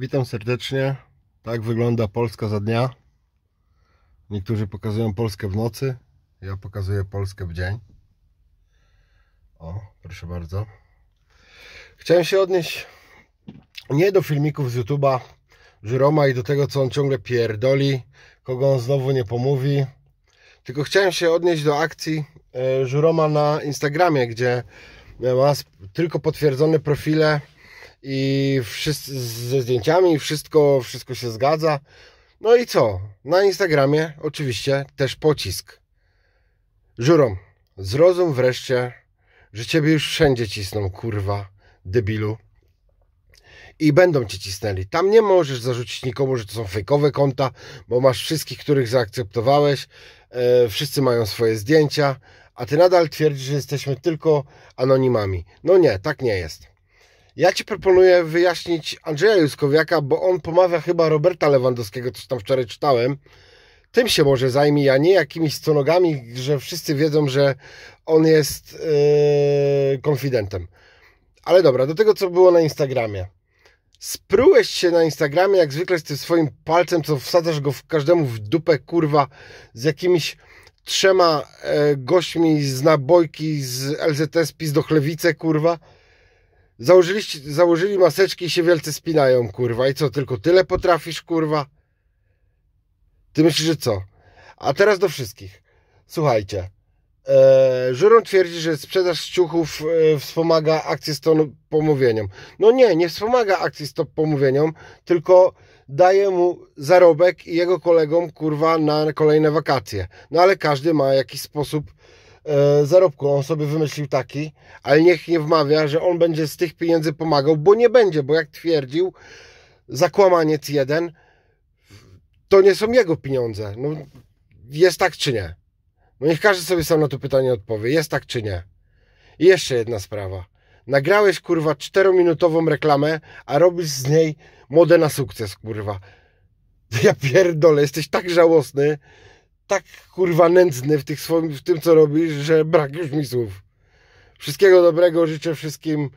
Witam serdecznie. Tak wygląda Polska za dnia. Niektórzy pokazują Polskę w nocy. Ja pokazuję Polskę w dzień. O, proszę bardzo. Chciałem się odnieść nie do filmików z YouTube'a Żyroma i do tego, co on ciągle pierdoli, kogo on znowu nie pomówi. Tylko chciałem się odnieść do akcji e, Żyroma na Instagramie, gdzie ma tylko potwierdzone profile i wszyscy, ze zdjęciami, wszystko, wszystko się zgadza. No i co? Na Instagramie oczywiście też pocisk. Żurom, zrozum wreszcie, że ciebie już wszędzie cisną, kurwa, debilu. I będą cię cisnęli. Tam nie możesz zarzucić nikomu, że to są fejkowe konta, bo masz wszystkich, których zaakceptowałeś. E, wszyscy mają swoje zdjęcia, a ty nadal twierdzisz, że jesteśmy tylko anonimami. No nie, tak nie jest. Ja Ci proponuję wyjaśnić Andrzeja Juskowiaka, bo on pomawia chyba Roberta Lewandowskiego, coś tam wczoraj czytałem. Tym się może zajmie, a nie jakimiś stonogami, że wszyscy wiedzą, że on jest yy, konfidentem. Ale dobra, do tego co było na Instagramie. Sprułeś się na Instagramie jak zwykle z tym swoim palcem, co wsadzasz go w każdemu w dupę, kurwa, z jakimiś trzema e, gośćmi z nabojki z LZS Pizdochlewicę, kurwa. Założyli, założyli maseczki i się wielce spinają, kurwa. I co, tylko tyle potrafisz, kurwa? Ty myślisz, że co? A teraz do wszystkich. Słuchajcie. Eee, Żuron twierdzi, że sprzedaż ciuchów e, wspomaga akcję stop pomówieniom. No nie, nie wspomaga akcji stop pomówieniom, tylko daje mu zarobek i jego kolegom, kurwa, na kolejne wakacje. No ale każdy ma jakiś sposób E, zarobku on sobie wymyślił taki, ale niech nie wmawia, że on będzie z tych pieniędzy pomagał, bo nie będzie, bo jak twierdził zakłamaniec jeden, to nie są jego pieniądze. No, jest tak czy nie? No niech każdy sobie sam na to pytanie odpowie. Jest tak czy nie? I jeszcze jedna sprawa. Nagrałeś kurwa czterominutową reklamę, a robisz z niej modę na sukces, kurwa. Ja pierdolę, jesteś tak żałosny tak kurwa nędzny w, tych swoim, w tym, co robisz, że brak już mi słów. Wszystkiego dobrego życzę wszystkim.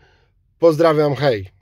Pozdrawiam, hej.